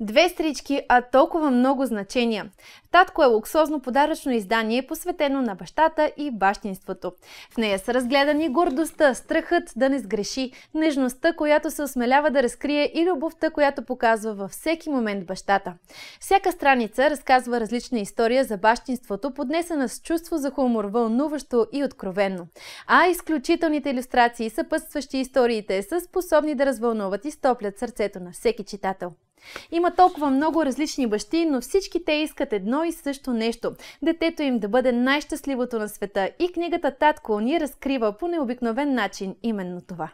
Две стрички, а толкова много значения. Татко е луксозно подаръчно издание, посветено на бащата и бащинството. В нея са разгледани гордостта, страхът да не сгреши, нежността, която се осмелява да разкрие и любовта, която показва във всеки момент бащата. Всяка страница разказва различна история за бащинството, поднесена с чувство за хумор, вълнуващо и откровенно. А изключителните иллюстрации, съпътстващи историите, са способни да развълнуват и стоплят сърцето на всеки читател. Има толкова много различни бащи, но всички те искат едно и също нещо – детето им да бъде най-щастливото на света и книгата «Татко» ни разкрива по необикновен начин именно това.